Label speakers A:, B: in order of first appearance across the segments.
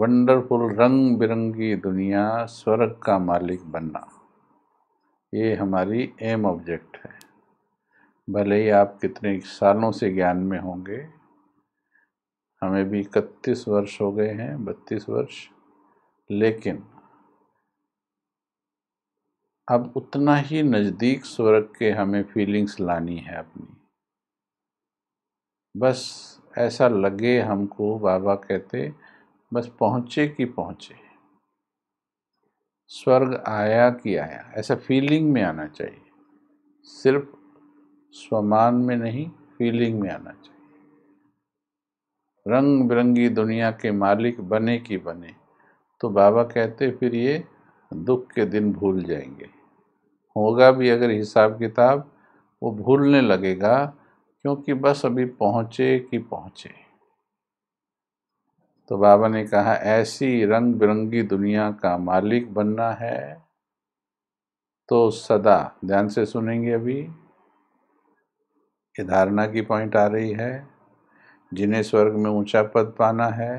A: Wonderful रंग बिरंगी दुनिया स्वर्ग का मालिक बनना ये हमारी एम ऑब्जेक्ट है भले ही आप कितने सालों से ज्ञान में होंगे हमें भी इकतीस वर्ष हो गए हैं बत्तीस वर्ष लेकिन अब उतना ही नज़दीक स्वर्ग के हमें फीलिंग्स लानी है अपनी बस ऐसा लगे हमको बाबा कहते बस पहुँचे कि पहुँचे स्वर्ग आया कि आया ऐसा फीलिंग में आना चाहिए सिर्फ स्वमान में नहीं फीलिंग में आना चाहिए रंग बिरंगी दुनिया के मालिक बने कि बने तो बाबा कहते फिर ये दुख के दिन भूल जाएंगे होगा भी अगर हिसाब किताब वो भूलने लगेगा क्योंकि बस अभी पहुँचे कि पहुँचे तो बाबा ने कहा ऐसी रंग बिरंगी दुनिया का मालिक बनना है तो सदा ध्यान से सुनेंगे अभी ये धारणा की पॉइंट आ रही है जिन्हें स्वर्ग में ऊंचा पद पाना है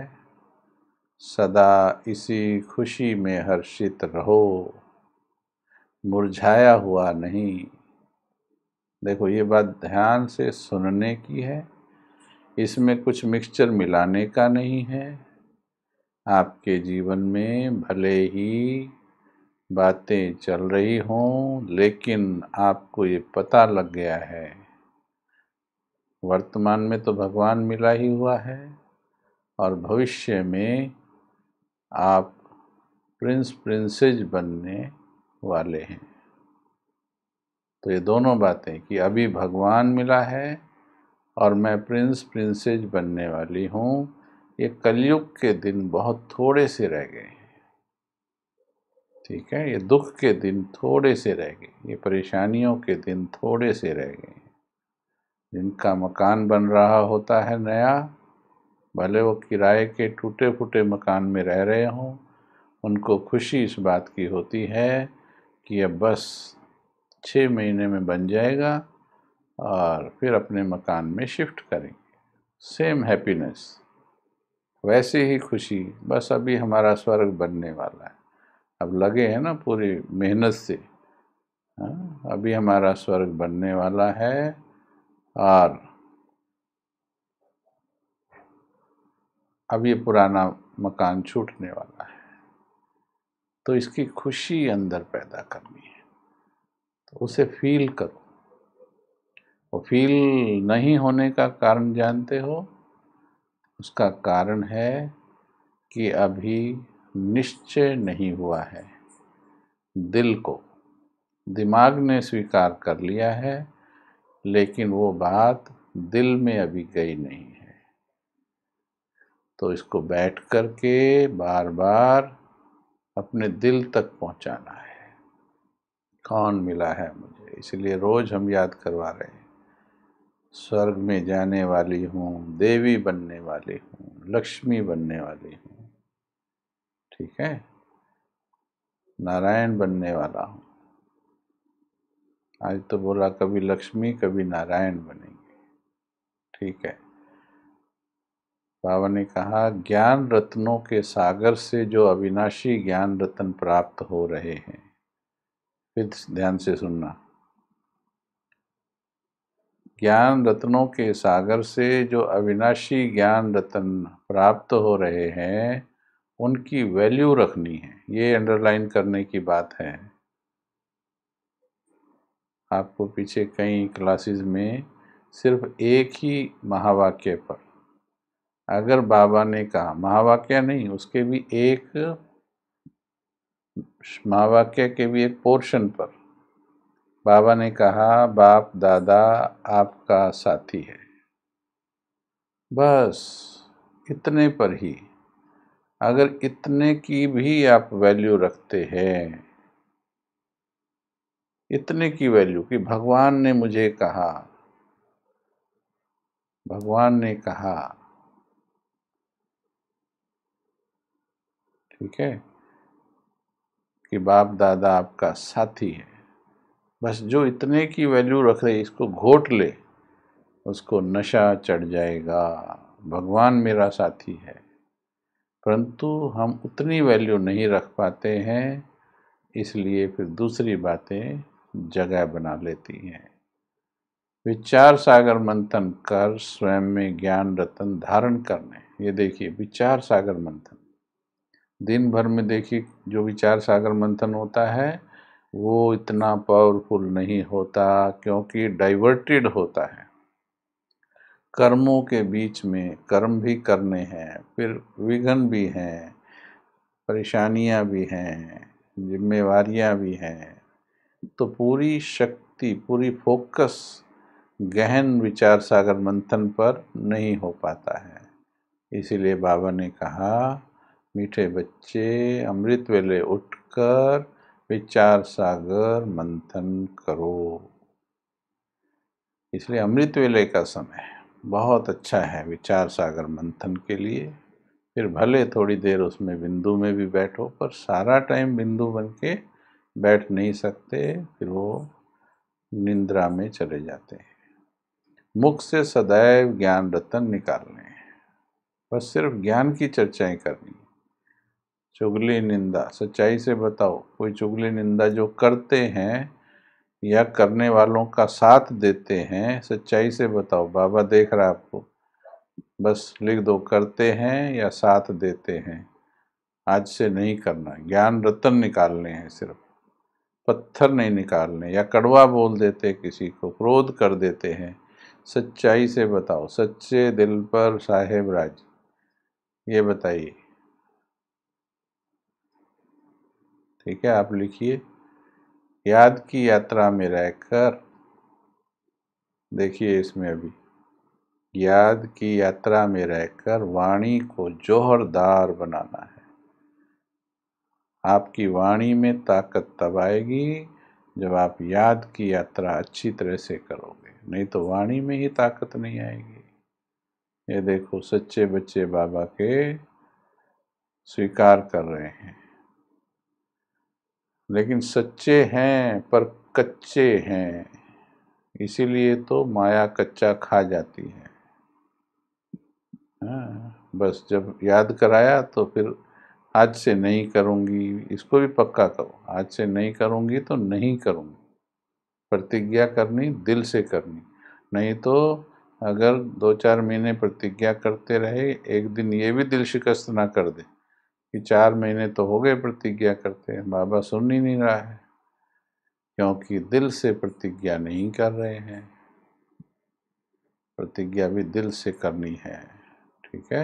A: सदा इसी खुशी में हर्षित रहो मुरझाया हुआ नहीं देखो ये बात ध्यान से सुनने की है इसमें कुछ मिक्सचर मिलाने का नहीं है आपके जीवन में भले ही बातें चल रही हों लेकिन आपको ये पता लग गया है वर्तमान में तो भगवान मिला ही हुआ है और भविष्य में आप प्रिंस प्रिंसेज बनने वाले हैं तो ये दोनों बातें कि अभी भगवान मिला है और मैं प्रिंस प्रिंसेज बनने वाली हूँ ये कलयुग के दिन बहुत थोड़े से रह गए हैं ठीक है ये दुख के दिन थोड़े से रह गए ये परेशानियों के दिन थोड़े से रह गए जिनका मकान बन रहा होता है नया भले वो किराए के टूटे फूटे मकान में रह रहे हों उनको खुशी इस बात की होती है कि अब बस छः महीने में बन जाएगा और फिर अपने मकान में शिफ्ट करेंगे सेम हैप्पीनेस वैसे ही खुशी बस अभी हमारा स्वर्ग बनने वाला है अब लगे हैं ना पूरी मेहनत से हाँ अभी हमारा स्वर्ग बनने वाला है और अब ये पुराना मकान छूटने वाला है तो इसकी खुशी अंदर पैदा करनी है तो उसे फील करो वो फील नहीं होने का कारण जानते हो उसका कारण है कि अभी निश्चय नहीं हुआ है दिल को दिमाग ने स्वीकार कर लिया है लेकिन वो बात दिल में अभी गई नहीं है तो इसको बैठ कर के बार बार अपने दिल तक पहुंचाना है कौन मिला है मुझे इसलिए रोज़ हम याद करवा रहे हैं स्वर्ग में जाने वाली हूँ देवी बनने वाली हूँ लक्ष्मी बनने वाली हूँ ठीक है नारायण बनने वाला हूँ आज तो बोला कभी लक्ष्मी कभी नारायण बनेंगे ठीक है बाबा ने कहा ज्ञान रत्नों के सागर से जो अविनाशी ज्ञान रत्न प्राप्त हो रहे हैं फिर ध्यान से सुनना ज्ञान रत्नों के सागर से जो अविनाशी ज्ञान रत्न प्राप्त हो रहे हैं उनकी वैल्यू रखनी है ये अंडरलाइन करने की बात है आपको पीछे कई क्लासेस में सिर्फ एक ही महावाक्य पर अगर बाबा ने कहा महावाक्य नहीं उसके भी एक महावाक्य के भी एक पोर्शन पर बाबा ने कहा बाप दादा आपका साथी है बस इतने पर ही अगर इतने की भी आप वैल्यू रखते हैं इतने की वैल्यू कि भगवान ने मुझे कहा भगवान ने कहा ठीक है कि बाप दादा आपका साथी है बस जो इतने की वैल्यू रख रहे इसको घोट ले उसको नशा चढ़ जाएगा भगवान मेरा साथी है परंतु हम उतनी वैल्यू नहीं रख पाते हैं इसलिए फिर दूसरी बातें जगह बना लेती हैं विचार सागर मंथन कर स्वयं में ज्ञान रतन धारण करने ये देखिए विचार सागर मंथन दिन भर में देखिए जो विचार सागर मंथन होता है वो इतना पावरफुल नहीं होता क्योंकि डाइवर्टेड होता है कर्मों के बीच में कर्म भी करने हैं फिर विघन भी हैं परेशानियां भी हैं जिम्मेवार भी हैं तो पूरी शक्ति पूरी फोकस गहन विचार सागर मंथन पर नहीं हो पाता है इसीलिए बाबा ने कहा मीठे बच्चे अमृत वेले उठकर विचार सागर मंथन करो इसलिए अमृत वेले का समय बहुत अच्छा है विचार सागर मंथन के लिए फिर भले थोड़ी देर उसमें बिंदु में भी बैठो पर सारा टाइम बिंदु बन के बैठ नहीं सकते फिर वो निंद्रा में चले जाते हैं मुख से सदैव ज्ञान रतन निकालने बस सिर्फ ज्ञान की चर्चाएं करनी चुगली निंदा सच्चाई से बताओ कोई चुगली निंदा जो करते हैं या करने वालों का साथ देते हैं सच्चाई से बताओ बाबा देख रहा आपको बस लिख दो करते हैं या साथ देते हैं आज से नहीं करना ज्ञान रतन निकालने हैं सिर्फ पत्थर नहीं निकालने या कड़वा बोल देते किसी को क्रोध कर देते हैं सच्चाई से बताओ सच्चे दिल पर साहेब राज ये बताइए ठीक है आप लिखिए याद की यात्रा में रहकर देखिए इसमें अभी याद की यात्रा में रहकर वाणी को जोहरदार बनाना है आपकी वाणी में ताकत तब आएगी जब आप याद की यात्रा अच्छी तरह से करोगे नहीं तो वाणी में ही ताकत नहीं आएगी ये देखो सच्चे बच्चे बाबा के स्वीकार कर रहे हैं लेकिन सच्चे हैं पर कच्चे हैं इसीलिए तो माया कच्चा खा जाती है हाँ, बस जब याद कराया तो फिर आज से नहीं करूँगी इसको भी पक्का करो आज से नहीं करूँगी तो नहीं करूँगी प्रतिज्ञा करनी दिल से करनी नहीं तो अगर दो चार महीने प्रतिज्ञा करते रहे एक दिन ये भी दिल शिकस्त ना कर दे कि चार महीने तो हो गए प्रतिज्ञा करते हैं बाबा सुन ही नहीं रहा है क्योंकि दिल से प्रतिज्ञा नहीं कर रहे हैं प्रतिज्ञा भी दिल से करनी है ठीक है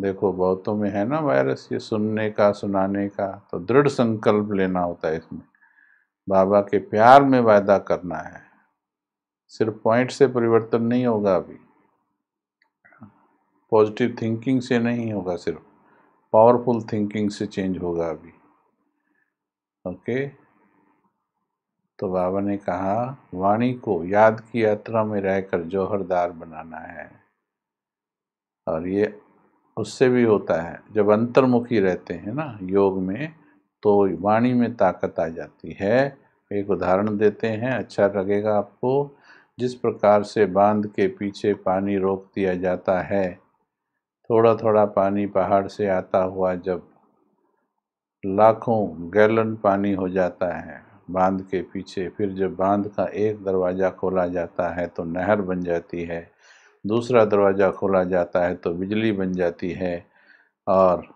A: देखो बहुतों में है ना वायरस ये सुनने का सुनाने का तो दृढ़ संकल्प लेना होता है इसमें बाबा के प्यार में वायदा करना है सिर्फ पॉइंट से परिवर्तन नहीं होगा अभी पॉजिटिव थिंकिंग से नहीं होगा सिर्फ पावरफुल थिंकिंग से चेंज होगा अभी ओके तो बाबा ने कहा वाणी को याद की यात्रा में रहकर जौहरदार बनाना है और ये उससे भी होता है जब अंतर्मुखी रहते हैं ना योग में तो वाणी में ताकत आ जाती है एक उदाहरण देते हैं अच्छा लगेगा आपको जिस प्रकार से बांध के पीछे पानी रोक दिया जाता है थोड़ा थोड़ा पानी पहाड़ से आता हुआ जब लाखों गैलन पानी हो जाता है बांध के पीछे फिर जब बांध का एक दरवाज़ा खोला जाता है तो नहर बन जाती है दूसरा दरवाज़ा खोला जाता है तो बिजली बन जाती है और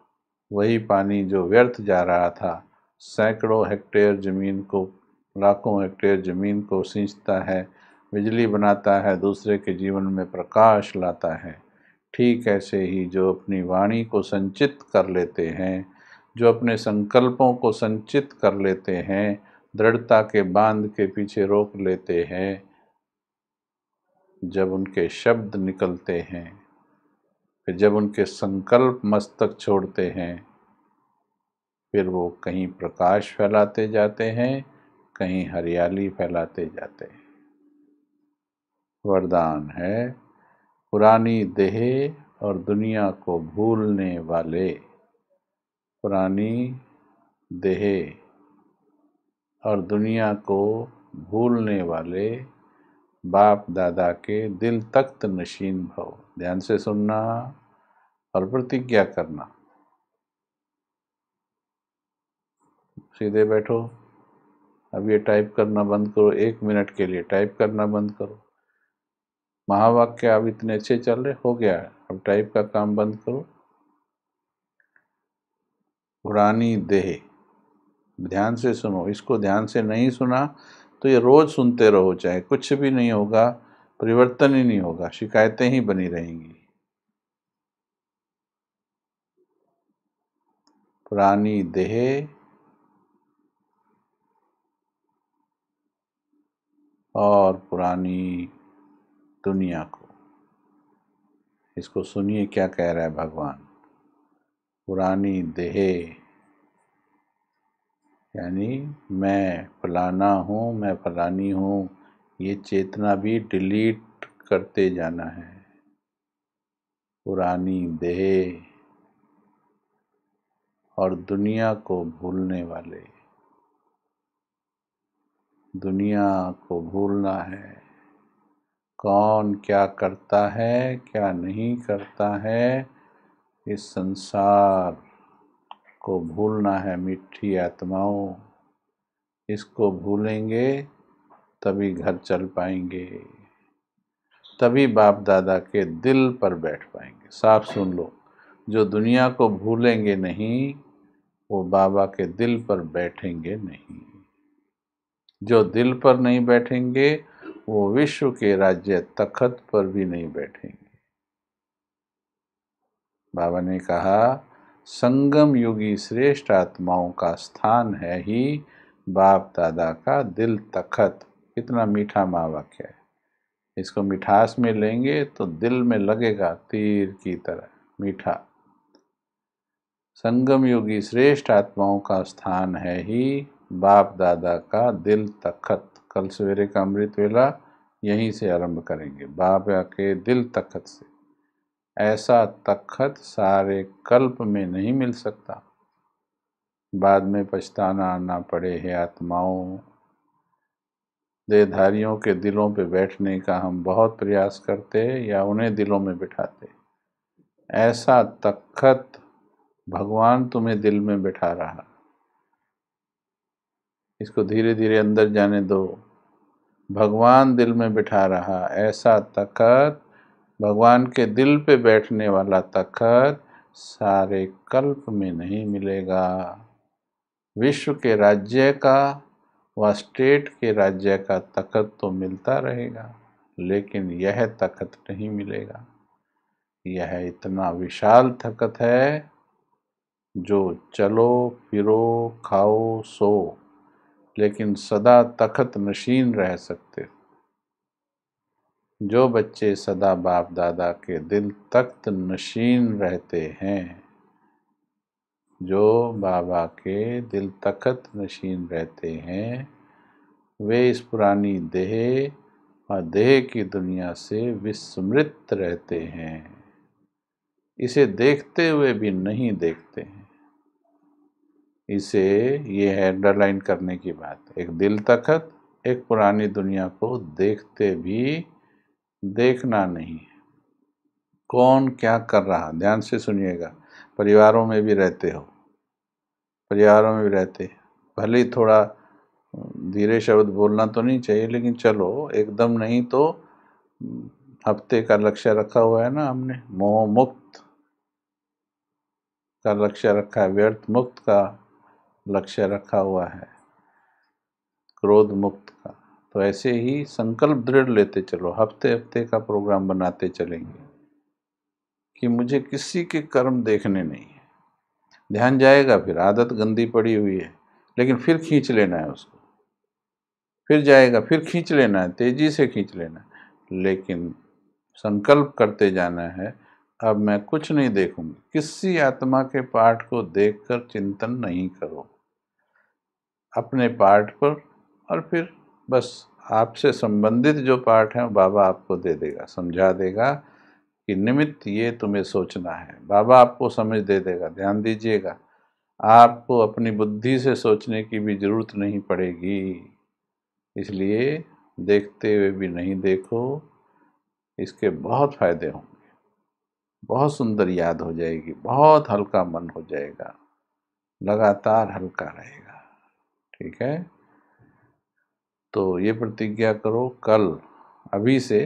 A: वही पानी जो व्यर्थ जा रहा था सैकड़ों हेक्टेयर ज़मीन को लाखों हेक्टेयर ज़मीन को सींचता है बिजली बनाता है दूसरे के जीवन में प्रकाश लाता है ठीक ऐसे ही जो अपनी वाणी को संचित कर लेते हैं जो अपने संकल्पों को संचित कर लेते हैं दृढ़ता के बांध के पीछे रोक लेते हैं जब उनके शब्द निकलते हैं फिर जब उनके संकल्प मस्तक छोड़ते हैं फिर वो कहीं प्रकाश फैलाते जाते हैं कहीं हरियाली फैलाते जाते हैं वरदान है पुरानी देह और दुनिया को भूलने वाले पुरानी देह और दुनिया को भूलने वाले बाप दादा के दिल तख्त नशीन भव ध्यान से सुनना और प्रतिज्ञा करना सीधे बैठो अब ये टाइप करना बंद करो एक मिनट के लिए टाइप करना बंद करो महावाक्य अब इतने अच्छे चल रहे हो गया अब टाइप का काम बंद करो पुरानी देह ध्यान से सुनो इसको ध्यान से नहीं सुना तो ये रोज सुनते रहो चाहे कुछ भी नहीं होगा परिवर्तन ही नहीं होगा शिकायतें ही बनी रहेंगी पुरानी देह और पुरानी दुनिया को इसको सुनिए क्या कह रहा है भगवान पुरानी देह यानी मैं फलाना हूँ मैं फलानी हूँ ये चेतना भी डिलीट करते जाना है पुरानी देह और दुनिया को भूलने वाले दुनिया को भूलना है कौन क्या करता है क्या नहीं करता है इस संसार को भूलना है मिट्टी आत्माओं इसको भूलेंगे तभी घर चल पाएंगे तभी बाप दादा के दिल पर बैठ पाएंगे साफ सुन लो जो दुनिया को भूलेंगे नहीं वो बाबा के दिल पर बैठेंगे नहीं जो दिल पर नहीं बैठेंगे वो विश्व के राज्य तखत पर भी नहीं बैठेंगे बाबा ने कहा संगम युगी श्रेष्ठ आत्माओं का स्थान है ही बाप दादा का दिल तखत कितना मीठा मावक है इसको मिठास में लेंगे तो दिल में लगेगा तीर की तरह मीठा संगम योगी श्रेष्ठ आत्माओं का स्थान है ही बाप दादा का दिल तखत कल सवेरे का अमृत वेला यहीं से आरंभ करेंगे बाबा के दिल तखत से ऐसा तखत सारे कल्प में नहीं मिल सकता बाद में पछताना आना पड़े है आत्माओं देहधारियों के दिलों पर बैठने का हम बहुत प्रयास करते या उन्हें दिलों में बिठाते ऐसा तखत भगवान तुम्हें दिल में बिठा रहा इसको धीरे धीरे अंदर जाने दो भगवान दिल में बिठा रहा ऐसा तखत भगवान के दिल पे बैठने वाला तखत सारे कल्प में नहीं मिलेगा विश्व के राज्य का व स्टेट के राज्य का तखत तो मिलता रहेगा लेकिन यह तखत नहीं मिलेगा यह इतना विशाल तखत है जो चलो फिरो खाओ सो लेकिन सदा तखत नशीन रह सकते हो जो बच्चे सदा बाप दादा के दिल तख्त नशीन रहते हैं जो बाबा के दिल तखत नशीन रहते हैं वे इस पुरानी देह और देह की दुनिया से विस्मृत रहते हैं इसे देखते हुए भी नहीं देखते हैं इसे ये है अंडरलाइन करने की बात एक दिल तखत एक पुरानी दुनिया को देखते भी देखना नहीं है कौन क्या कर रहा ध्यान से सुनिएगा परिवारों में भी रहते हो परिवारों में भी रहते भले ही थोड़ा धीरे शब्द बोलना तो नहीं चाहिए लेकिन चलो एकदम नहीं तो हफ्ते का लक्ष्य रखा हुआ है ना हमने मोह मुक्त का लक्ष्य रखा है व्यर्थ मुक्त का लक्ष्य रखा हुआ है क्रोध मुक्त का तो ऐसे ही संकल्प दृढ़ लेते चलो हफ्ते हफ्ते का प्रोग्राम बनाते चलेंगे कि मुझे किसी के कर्म देखने नहीं है ध्यान जाएगा फिर आदत गंदी पड़ी हुई है लेकिन फिर खींच लेना है उसको फिर जाएगा फिर खींच लेना है तेजी से खींच लेना है लेकिन संकल्प करते जाना है अब मैं कुछ नहीं देखूंगी किसी आत्मा के पाठ को देखकर चिंतन नहीं करूँगा अपने पार्ट पर और फिर बस आपसे संबंधित जो पार्ट हैं बाबा आपको दे देगा समझा देगा कि निमित्त ये तुम्हें सोचना है बाबा आपको समझ दे देगा ध्यान दीजिएगा आपको अपनी बुद्धि से सोचने की भी ज़रूरत नहीं पड़ेगी इसलिए देखते हुए भी नहीं देखो इसके बहुत फायदे होंगे बहुत सुंदर याद हो जाएगी बहुत हल्का मन हो जाएगा लगातार हल्का रहेगा ठीक है तो ये प्रतिज्ञा करो कल अभी से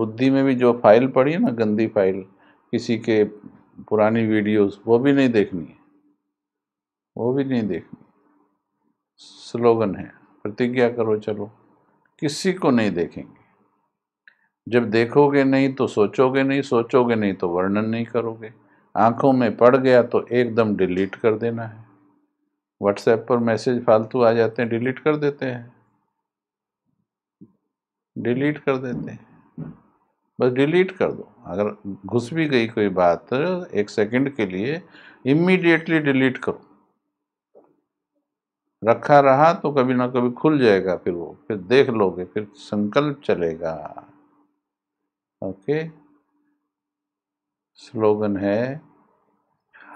A: बुद्धि में भी जो फाइल पड़ी है ना गंदी फाइल किसी के पुरानी वीडियोस वो भी नहीं देखनी है वो भी नहीं देखनी स्लोगन है प्रतिज्ञा करो चलो किसी को नहीं देखेंगे जब देखोगे नहीं तो सोचोगे नहीं सोचोगे नहीं तो वर्णन नहीं करोगे आंखों में पड़ गया तो एकदम डिलीट कर देना है व्हाट्सएप पर मैसेज फालतू आ जाते हैं डिलीट कर देते हैं डिलीट कर देते हैं बस डिलीट कर दो अगर घुस भी गई कोई बात एक सेकंड के लिए इमीडिएटली डिलीट करो रखा रहा तो कभी ना कभी खुल जाएगा फिर वो फिर देख लोगे फिर संकल्प चलेगा ओके स्लोगन है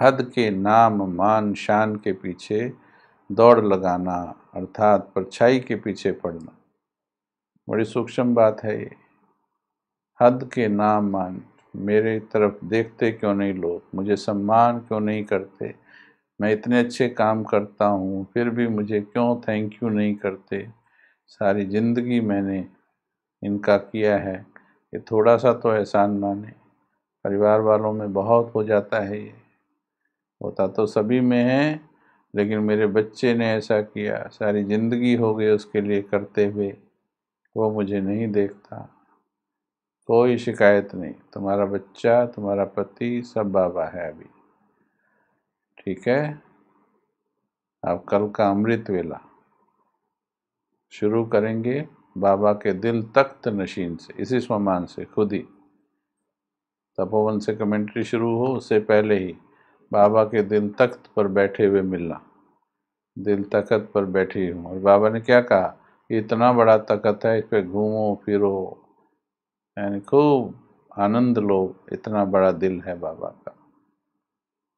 A: हद के नाम मान शान के पीछे दौड़ लगाना अर्थात परछाई के पीछे पड़ना बड़ी सूक्ष्म बात है ये हद के नाम मान मेरे तरफ देखते क्यों नहीं लोग मुझे सम्मान क्यों नहीं करते मैं इतने अच्छे काम करता हूँ फिर भी मुझे क्यों थैंक यू नहीं करते सारी ज़िंदगी मैंने इनका किया है ये थोड़ा सा तो एहसान माने परिवार वालों में बहुत हो जाता है ये होता तो सभी में है लेकिन मेरे बच्चे ने ऐसा किया सारी ज़िंदगी हो गई उसके लिए करते हुए वो मुझे नहीं देखता कोई शिकायत नहीं तुम्हारा बच्चा तुम्हारा पति सब बाबा है अभी ठीक है अब कल का अमृत वेला शुरू करेंगे बाबा के दिल तख्त नशीन से इसी स्वमान से खुद ही तपोवन से कमेंट्री शुरू हो उससे पहले ही बाबा के दिल तख्त पर बैठे हुए मिलना दिल तखत पर बैठी हूँ और बाबा ने क्या कहा इतना बड़ा तखत है इस पर घूमो फिरो यानी खूब आनंद लो इतना बड़ा दिल है बाबा का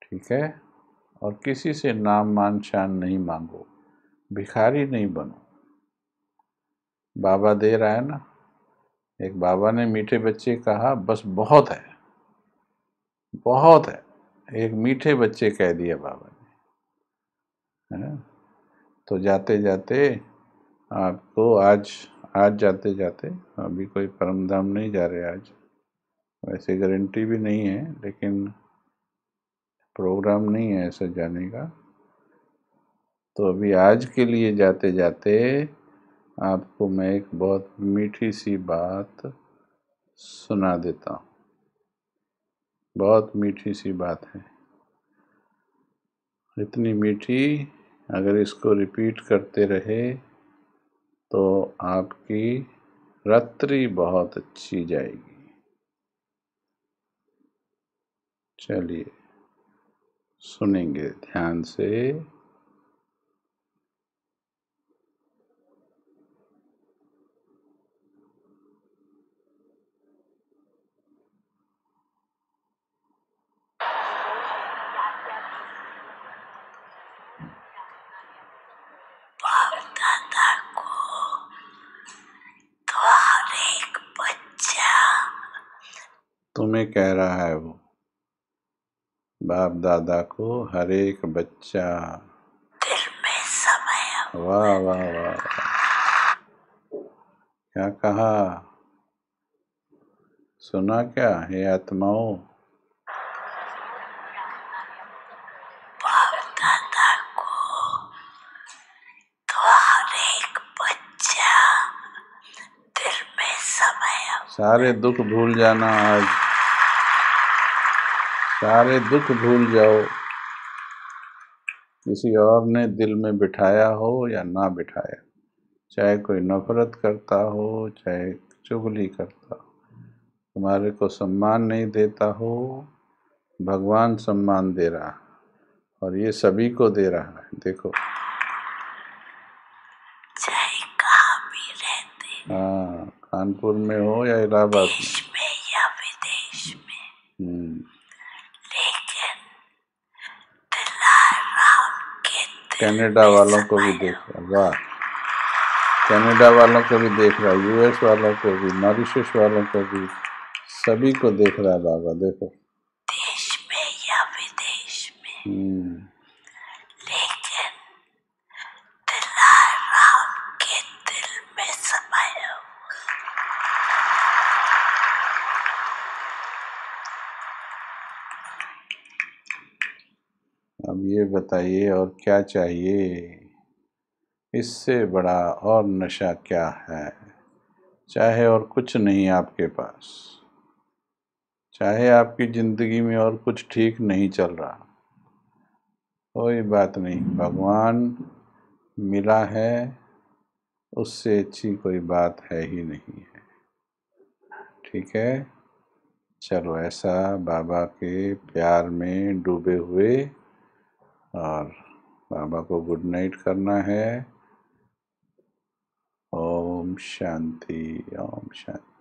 A: ठीक है और किसी से नाम मान शान नहीं मांगो भिखारी नहीं बनो बाबा दे रहा है ना एक बाबा ने मीठे बच्चे कहा बस बहुत है बहुत है एक मीठे बच्चे कह दिया बाबा ने है तो जाते जाते आपको आज आज जाते जाते अभी कोई परम धाम नहीं जा रहे आज वैसे गारंटी भी नहीं है लेकिन प्रोग्राम नहीं है ऐसा जाने का तो अभी आज के लिए जाते जाते आपको मैं एक बहुत मीठी सी बात सुना देता हूँ बहुत मीठी सी बात है इतनी मीठी अगर इसको रिपीट करते रहे तो आपकी रात्रि बहुत अच्छी जाएगी चलिए सुनेंगे ध्यान से तुम्हें कह रहा है वो बाप दादा को हर एक बच्चा वाह वाह वाह क्या कहा सुना क्या हे आत्माओं तो सारे दुख भूल जाना आज सारे दुख भूल जाओ किसी और ने दिल में बिठाया हो या ना बिठाया चाहे कोई नफरत करता हो चाहे चुगली करता हो तुम्हारे को सम्मान नहीं देता हो भगवान सम्मान दे रहा और ये सभी को दे रहा है देखो हाँ कानपुर में हो या इलाहाबाद में, में या विदेश में हम्म। कनाडा वालों को भी देख रहा वाह कनाडा वालों को भी देख रहा यूएस वालों को भी मॉरिशस वालों को भी सभी को देख रहा है बाबा देखो देश में या विदेश में हम्म। बताइए और क्या चाहिए इससे बड़ा और नशा क्या है चाहे और कुछ नहीं आपके पास चाहे आपकी ज़िंदगी में और कुछ ठीक नहीं चल रहा कोई बात नहीं भगवान मिला है उससे अच्छी कोई बात है ही नहीं है ठीक है चलो ऐसा बाबा के प्यार में डूबे हुए और बाबा को गुड नाइट करना है ओम शांति ओम शांति